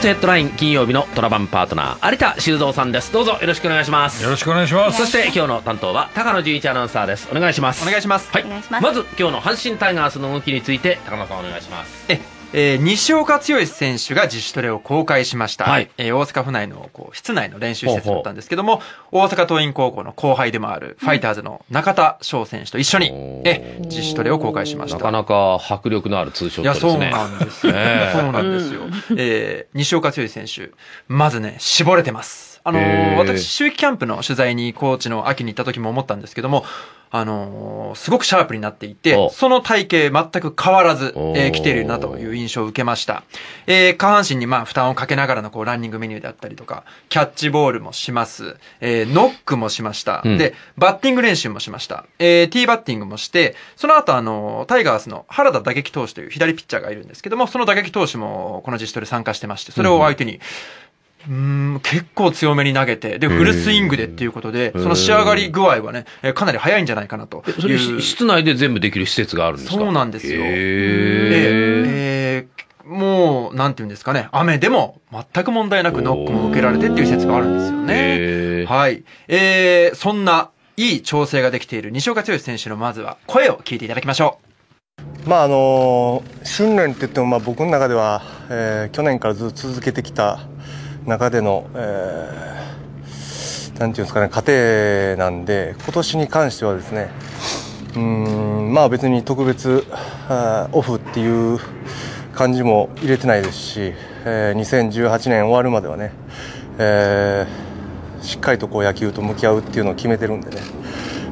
東ヘッドライン金曜日のトラバンパートナー有田修造さんですどうぞよろしくお願いしますよろしくお願いしますそして今日の担当は高野純一アナウンサーですお願いしますお願いしますはいまず今日の阪神タイガースの動きについて高野さんお願いしますええー、西岡剛選手が自主トレを公開しました、はい、えー、大阪府内のこう室内の練習施設だったんですけども大阪桐蔭高校の後輩でもあるファイターズの中田翔選手と一緒に、うん、え自主トレを公開しましたなかなか迫力のある通称ですねいやそうなんですよ、そうなんですよ、えー、西岡剛選手まずね絞れてますあの私、秋季キャンプの取材に高知の秋に行った時も思ったんですけども、あのすごくシャープになっていて、その体型全く変わらず、えー、来ているなという印象を受けました。えー、下半身にまあ負担をかけながらのこうランニングメニューであったりとか、キャッチボールもします、えー、ノックもしました、うん、で、バッティング練習もしました。えー、ティーバッティングもして、その後あのタイガースの原田打撃投手という左ピッチャーがいるんですけども、その打撃投手もこの自主トレ参加してまして、それを相手に、うんうん結構強めに投げてでフルスイングでっていうことでその仕上がり具合はねかなり早いんじゃないかなとそれ室内で全部できる施設があるんですかそうなんですよで、えー、もうなんていうんですかね雨でも全く問題なくノックも受けられてっていう施設があるんですよねはいえー、そんないい調整ができている西岡剛選手のまずは声を聞いていただきましょうまああのー、訓練って言ってもまあ僕の中では、えー、去年からずっと続けてきた中での、えー、なんていうんですかね、過程なんで、今年に関してはですね、うん、まあ別に特別、あオフっていう感じも入れてないですし、えー、2018年終わるまではね、えー、しっかりとこう野球と向き合うっていうのを決めてるんでね、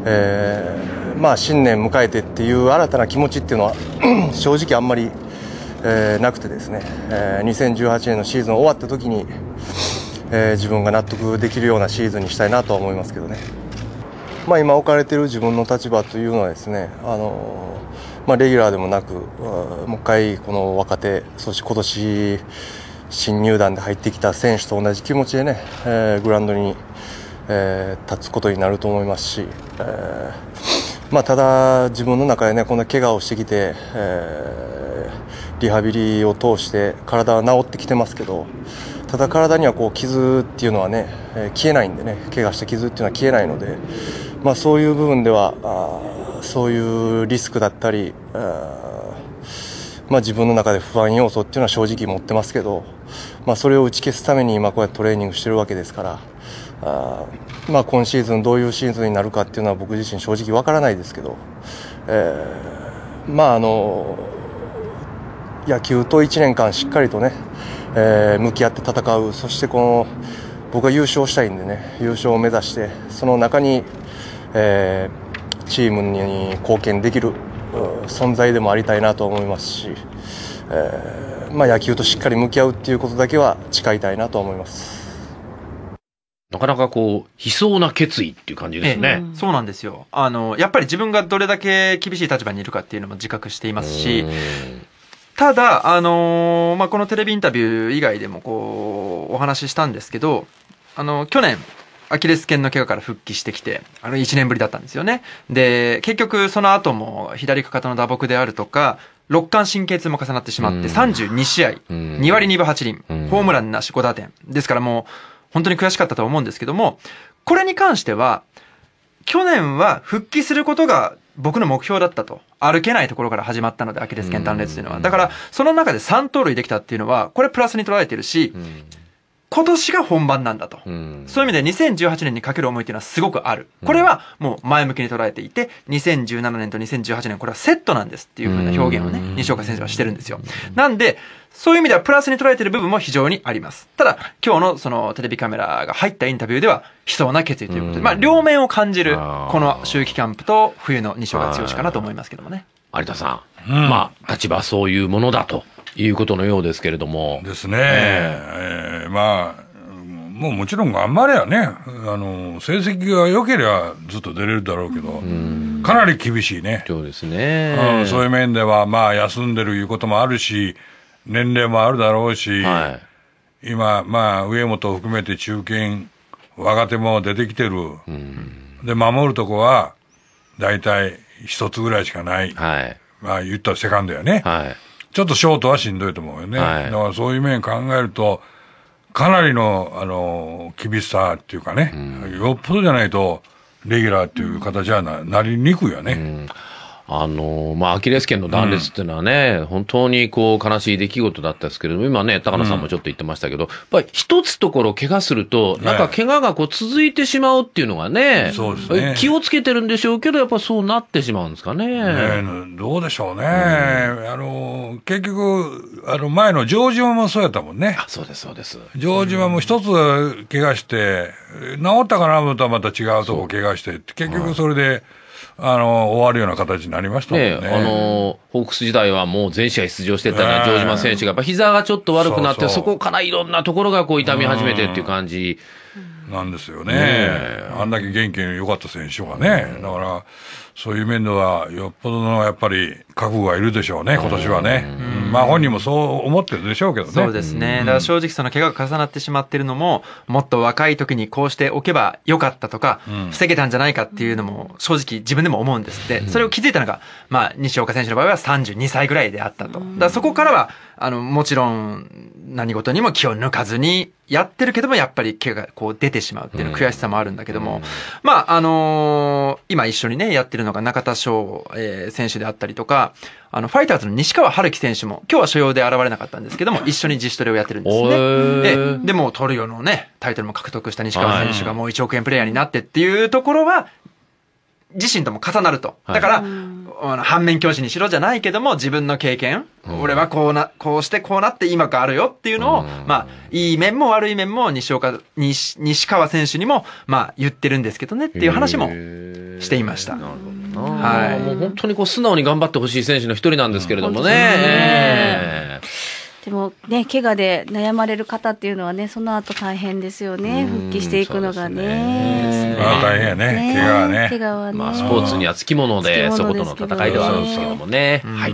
えー、まあ新年迎えてっていう新たな気持ちっていうのは 正直あんまりえー、なくてですね、えー、2018年のシーズン終わった時に、えー、自分が納得できるようなシーズンにしたいなとは思いますけどね、まあ、今置かれている自分の立場というのはですね、あのまあ、レギュラーでもなくもう一回この若手そして今年新入団で入ってきた選手と同じ気持ちでね、えー、グラウンドに、えー、立つことになると思いますし、えーまあ、ただ、自分の中でねこんな怪我をしてきて、えーリハビリを通して体は治ってきてますけどただ体にはこう傷っていうのはね、え消えないんでね怪我した傷っていうのは消えないので、まあ、そういう部分ではあそういうリスクだったりまあ、自分の中で不安要素っていうのは正直持ってますけど、まあ、それを打ち消すために今こうやってトレーニングしてるわけですからあ、まあ、今シーズンどういうシーズンになるかっていうのは僕自身正直わからないですけど、えー、まああの野球と1年間しっかりとね、えー、向き合って戦うそしてこの僕は優勝したいんでね優勝を目指してその中に、えー、チームに貢献できる存在でもありたいなと思いますし、えー、まあ、野球としっかり向き合うっていうことだけは誓いたいなと思います。なかなかこう、悲壮な決意っていう感じですね、そうなんですよ。あの、やっぱり自分がどれだけ厳しい立場にいるかっていうのも自覚していますし、ただ、あのー、まあ、このテレビインタビュー以外でもこう、お話ししたんですけど、あの、去年、アキレス腱の怪我から復帰してきて、あの1年ぶりだったんですよね。で、結局その後も左かかとの打撲であるとか、肋間神経痛も重なってしまって、32試合、2割2分8厘、ホームランなし5打点。ですからもう、本当に悔しかったと思うんですけども、これに関しては、去年は復帰することが僕の目標だったと。歩けないところから始まったので、アキレス腱断裂というのは。だから、その中で3盗塁できたっていうのは、これプラスに捉えてるし、うん今年が本番なんだと、うん、そういう意味で2018年にかける思いというのはすごくある、これはもう前向きに捉えていて2017年と2018年これはセットなんですっていうふうな表現をね、西岡先生はしてるんですよなんでそういう意味ではプラスに捉えてる部分も非常にありますただ今日のそのテレビカメラが入ったインタビューでは悲壮な決意ということで、まあ、両面を感じるこの秋季キャンプと冬の西岡剛かなと思いますけどもね有田さん、うん、まあ立場そういうものだということのようですけれども。ですね。ええー、まあ、もうもちろん頑張れやね、あの成績が良ければずっと出れるだろうけど、かなり厳しいね。そうですね、うん。そういう面では、まあ、休んでるいうこともあるし、年齢もあるだろうし、はい、今、まあ、上本を含めて中堅、若手も出てきてる。で、守るとこは、大体一つぐらいしかない。はい、まあ、言ったらセカンドやね。はいちょっとショートはしんどいと思うよね。はい、だからそういう面考えると、かなりの、あの、厳しさっていうかね、うん、よっぽどじゃないと、レギュラーっていう形はななりにくいよね。うんあの、まあ、アキレス腱の断裂っていうのはね、うん、本当にこう悲しい出来事だったんですけれども、今ね、高野さんもちょっと言ってましたけど、うん、やっぱり一つところ怪我すると、なんか怪我がこう続いてしまうっていうのがね、ねね気をつけてるんでしょうけど、やっぱそうなってしまうんですかね。ねどうでしょうね。うん、あの、結局、あの前の城島もそうやったもんね。あ、そうです、そうです。城島も一つ怪我して、治ったかなと思ったらまた違うとこ怪我して、結局それで、はいあの終わるような形になりましたもんね。ねあのホークス時代はもう全試合出場してたね、城島選手が、やっぱ膝がちょっと悪くなって、そこからいろんなところがこう痛み始めてっていう感じ。なんですよね。あんだけ元気の良かった選手がね。だから、そういう面では、よっぽどのやっぱり覚悟がいるでしょうね、今年はね。うん、まあ本人もそう思ってるでしょうけどね。そうですね。だから正直その怪我が重なってしまってるのも、もっと若い時にこうしておけばよかったとか、防げたんじゃないかっていうのも正直自分でも思うんですって。それを気づいたのが、まあ西岡選手の場合は32歳ぐらいであったと。だそこからは、あの、もちろん何事にも気を抜かずにやってるけども、やっぱり怪我がこう出てしまうっていう悔しさもあるんだけども、まああのー、今一緒にね、やってるのが中田翔、えー、選手であったりとか、あの、ファイターズの西川春樹選手も、今日は所要で現れなかったんですけども、一緒に自主トレをやってるんですね。で、でもトリオのね、タイトルも獲得した西川選手がもう1億円プレイヤーになってっていうところは、自身とも重なると。だから、はい、反面教師にしろじゃないけども、自分の経験、うん、俺はこうな、こうしてこうなって今があるよっていうのを、うん、まあ、いい面も悪い面も西岡、西西川選手にも、まあ、言ってるんですけどねっていう話もしていました。なるほど。はい、もう本当にこう素直に頑張ってほしい選手の一人なんですけれどもね。でもね、怪我で悩まれる方っていうのはね、その後大変ですよね。復帰していくのがね。大変やね。怪我はね。怪我はね。まあスポーツにはつきもので、そことの戦いではあるんですけどもね。はい。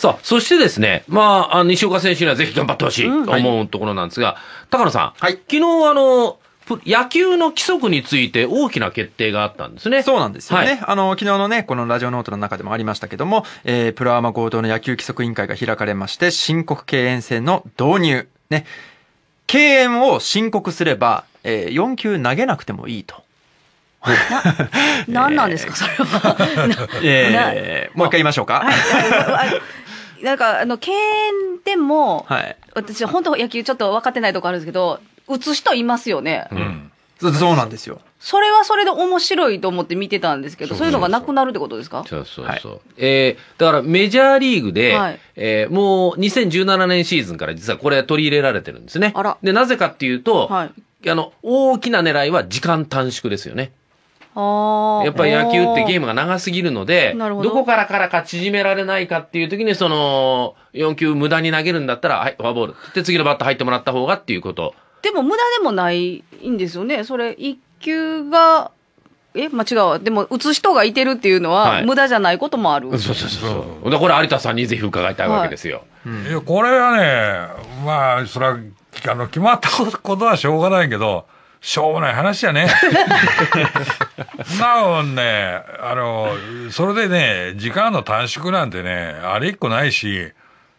さあ、そしてですね、まあ、西岡選手にはぜひ頑張ってほしいと思うところなんですが、高野さん、昨日あの、野球の規則について大きな決定があったんですね。そうなんですよね。はい、あの、昨日のね、このラジオノートの中でもありましたけども、えー、プロアマ合同の野球規則委員会が開かれまして、申告敬遠制の導入。ね。敬遠を申告すれば、えー、4球投げなくてもいいと。な、何なんですか、それは。えー、もう一回言いましょうか。なんか、あの、敬遠でも、はい、私、本当野球ちょっと分かってないとこあるんですけど、打つ人いますよね。うんそ。そうなんですよ。それはそれで面白いと思って見てたんですけど、そういうのがなくなるってことですかそうそうそう。はい、えー、だからメジャーリーグで、はい、えー、もう2017年シーズンから実はこれ取り入れられてるんですね。で、なぜかっていうと、はい、あの、大きな狙いは時間短縮ですよね。やっぱり野球ってゲームが長すぎるのでど、どこからからか縮められないかっていう時に、その、4球無駄に投げるんだったら、はい、フォアボールって次のバット入ってもらった方がっていうことでも無駄でもないんですよね。それ、一級が、え、間、違う。でも、打つ人がいてるっていうのは、無駄じゃないこともある。そうそうそう。で、これ有田さんにぜひ伺いたいわけですよ。いや、これはね、まあ、それは、あの、決まったことはしょうがないけど、しょうもない話やね。なおね、あの、それでね、時間の短縮なんてね、あれ一個ないし、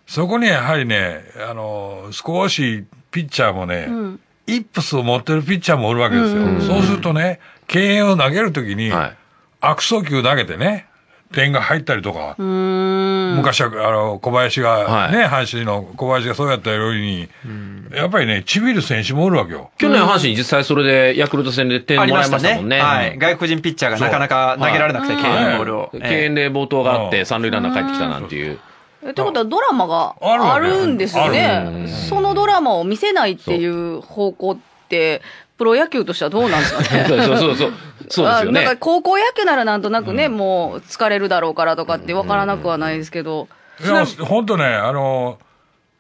そこにやはりね、あの、少しピッチャーもね、うん、イップスを持ってるピッチャーもおるわけですよ。うん、そうするとね、敬遠を投げるときに、はい、悪送球投げてね、点が入ったりとか、昔はあの小林がね、はい、阪神の小林がそうやったように、やっぱりね、ちびる選手もおるわけよ。去年、阪神、実際それでヤクルト戦で点もらいましたもんね。ねはい、外国人ピッチャーがなかなか投げられなくて、敬遠ボールを。敬遠で冒頭があって、三塁ランナー帰ってきたなんていう。ってことはドラマがあるんですよね。そのドラマを見せないっていう方向って、プロ野球としてはどうなんですかね。そうそうそう。そうですよね。なんか高校野球ならなんとなくね、うん、もう疲れるだろうからとかって分からなくはないですけど。でも、本当ね、あの、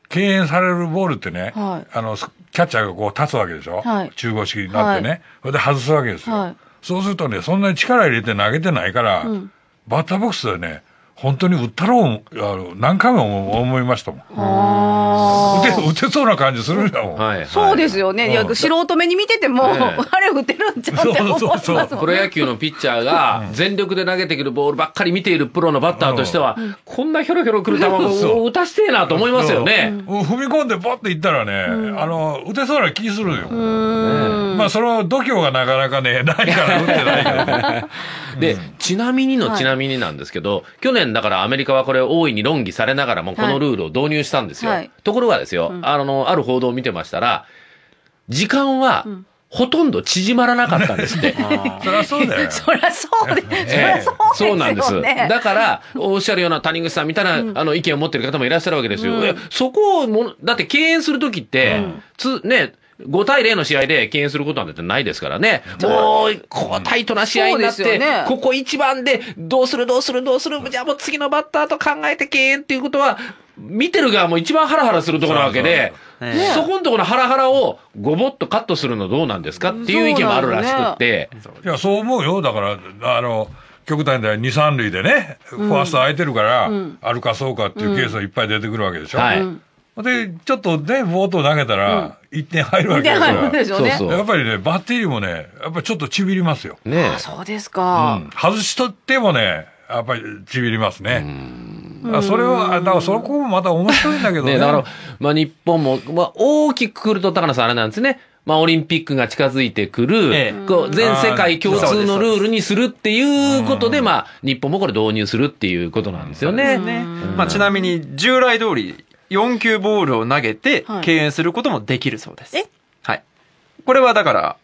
敬遠されるボールってね、はい、あの、キャッチャーがこう立つわけでしょ、はい、中腰になってね。はい、それで外すわけですよ、はい、そうするとね、そんなに力入れて投げてないから、うん、バッターボックスはね、本当に打ったろう、あの何回も思いましたもん。打て、打てそうな感じするんだん。はいそうですよね。いや、素人目に見てても、えー、あれ打てるんちゃうって思います、ね、プロ野球のピッチャーが、全力で投げてくるボールばっかり見ているプロのバッターとしては、うん、こんなひょろひょろくる球を 打たせてえなと思いますよね。踏み込んでボッていったらね、うん、あの、打てそうな気するよ。まあ、その度胸がなかなかね、ないから打ってないけどね。で、ちなみにのちなみになんですけど、去年だからアメリカはこれ大いに論議されながらも、このルールを導入したんですよ。はいはい、ところがですよ、うん、あの、ある報道を見てましたら、時間は、ほとんど縮まらなかったんですって。そりゃそうだよ。そりゃそうで、そうなんです。だから、おっしゃるような谷口さんみたいな、あの意見を持ってる方もいらっしゃるわけですよ。そこをも、だって敬遠するときって、つ、ね、5対0の試合で敬遠することなんてないですからね。もう、こうタイトな試合になって、ね、ここ一番で、どうするどうするどうする、じゃあもう次のバッターと考えて敬遠っていうことは、見てる側も一番ハラハラするところなわけで、そこのところのハラハラをごぼっとカットするのどうなんですかっていう意見もあるらしくって。ね、いや、そう思うよ。だから、あの、極端に2、3塁でね、ファースト空いてるから、歩かそうかっていうケースはいっぱい出てくるわけでしょ。うんはいで、ちょっとね、ボート投げたら、1点入るわけでかよ。うんね、やっぱりね、バッテリーもね、やっぱりちょっとちびりますよ。ね、そうですか、うん、外しとってもね、やっぱりちびりますね。それは、だからそこもまた面白いんだけどね。ねだから、まあ日本も、まあ大きくくると、高野さんあれなんですね。まあ、オリンピックが近づいてくる、ええ、こう全世界共通のルールにするっていうことで、まあ、日本もこれ導入するっていうことなんですよね。ねまあ、ちなみに、従来通り4球ボールを投げて敬遠することもできるそうです。えはい。これはだから、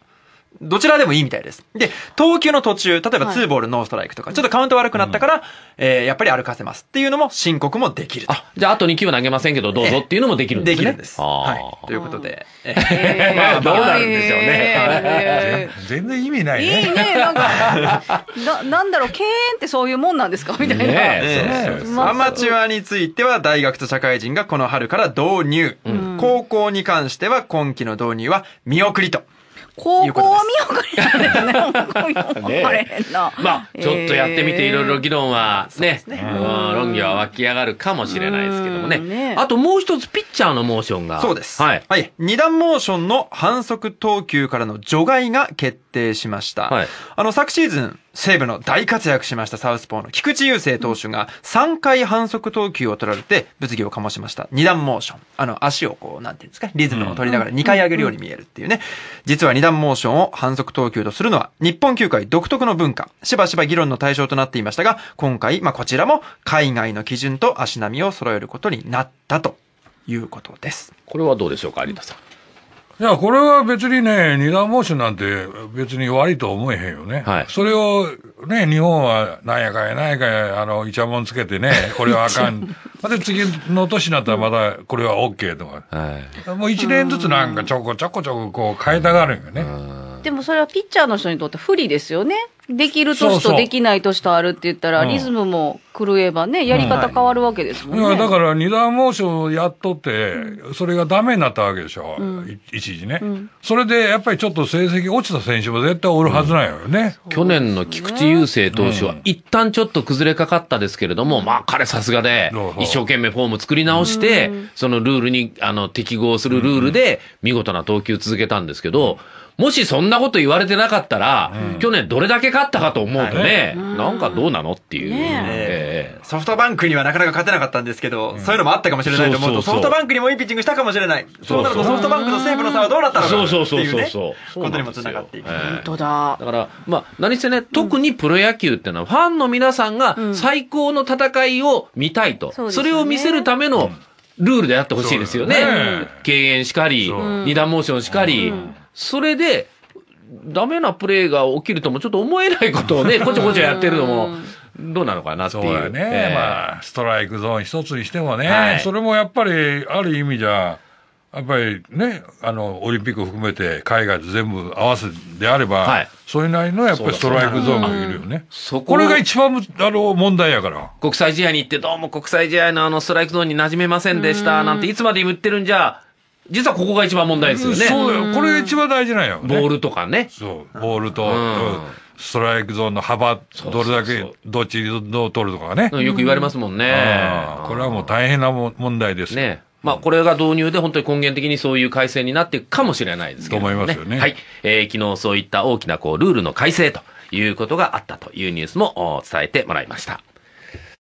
どちらでもいいみたいです。で、投球の途中、例えば2ボールノーストライクとか、はい、ちょっとカウント悪くなったから、うん、えー、やっぱり歩かせますっていうのも申告もできると。じゃあ、あと2球投げませんけど、どうぞっていうのもできるんですね。できるんです。はい。ということで。え まあ、どうなるんでしょうね。全然意味ないね。いいね、なんか、ななんだろう、敬遠ってそういうもんなんですかみたいな。ねアマチュアについては、大学と社会人がこの春から導入。うん、高校に関しては、今期の導入は見送りと。高校を見送れられへな。まあ、ちょっとやってみていろいろ議論はね、ね論議は湧き上がるかもしれないですけどもね。あともう一つピッチャーのモーションが。そうです。はい。はい。二段モーションの反則投球からの除外が決定しました。はい。あの、昨シーズン、西武の大活躍しましたサウスポーの菊池雄星投手が3回反則投球を取られて物議を醸しました2段モーションあの足をこうなんていうんですかリズムを取りながら2回上げるように見えるっていうね実は2段モーションを反則投球とするのは日本球界独特の文化しばしば議論の対象となっていましたが今回、まあ、こちらも海外の基準と足並みを揃えることになったということですこれはどうでしょうか有田さんいや、これは別にね、二段モーなんて別に悪いと思えへんよね。はい、それを、ね、日本はなんやかんやなんやかんや、あの、いちゃもんつけてね、これはあかん。で、次の年になったらまたこれは OK とか。はい、もう一年ずつなんかちょこちょこちょここう変えたがるんよね。でもそれはピッチャーの人にとって不利ですよね。できる年とできない年とあるって言ったら、リズムも狂えばね、やり方変わるわけですもんね。だから、二段モーションやっとって、それがダメになったわけでしょ、う一時ね、それで、やっぱりちょっと成績落ちた選手も絶対おるはずなんよね。去年の菊池雄星投手は、一旦ちょっと崩れかかったですけれども、まあ、彼さすがで、一生懸命フォーム作り直して、そのルールに、あの、適合するルールで、見事な投球続けたんですけど、もしそんなこと言われてなかったら、うん、去年どれだけ勝ったかと思うとね、はい、なんかどうなのっていう、ねえー、ソフトバンクにはなかなか勝てなかったんですけど、うん、そういうのもあったかもしれないと思うとソフトバンクにもいいピッチングしたかもしれないそうなるとソフトバンクの西武の差はどうなったのかっていうねことにもつながっていく、本当だだからまあ何せね特にプロ野球っていうのは、ファンの皆さんが最高の戦いを見たいと、それを見せるための、ルールであってほしいですよね。敬遠しかり、二段モーションしかり、それで、ダメなプレーが起きるともちょっと思えないことをね、こちょこちょやってるのも、どうなのかなっていう。そうだね。えー、まあ、ストライクゾーン一つにしてもね、はい、それもやっぱり、ある意味じゃ、やっぱりね、あの、オリンピック含めて、海外と全部合わせであれば、はい、それなりのやっぱりストライクゾーンがいるよね。そ、こ。これが一番、あの、問題やから。国際試合に行って、どうも国際試合のあの、ストライクゾーンに馴染めませんでした、なんていつまで言ってるんじゃ、実はここが一番問題ですよね。そうよ。これが一番大事なんよ、ね、ボールとかね。そう。ボールと、ストライクゾーンの幅、どれだけ、どっちどう取るとかね。よく言われますもんね。これはもう大変な問題です。ね。まあ、これが導入で本当に根源的にそういう改正になっていくかもしれないですけど、ね、と思いますよね。はい。えー、昨日そういった大きなこうルールの改正ということがあったというニュースも伝えてもらいました。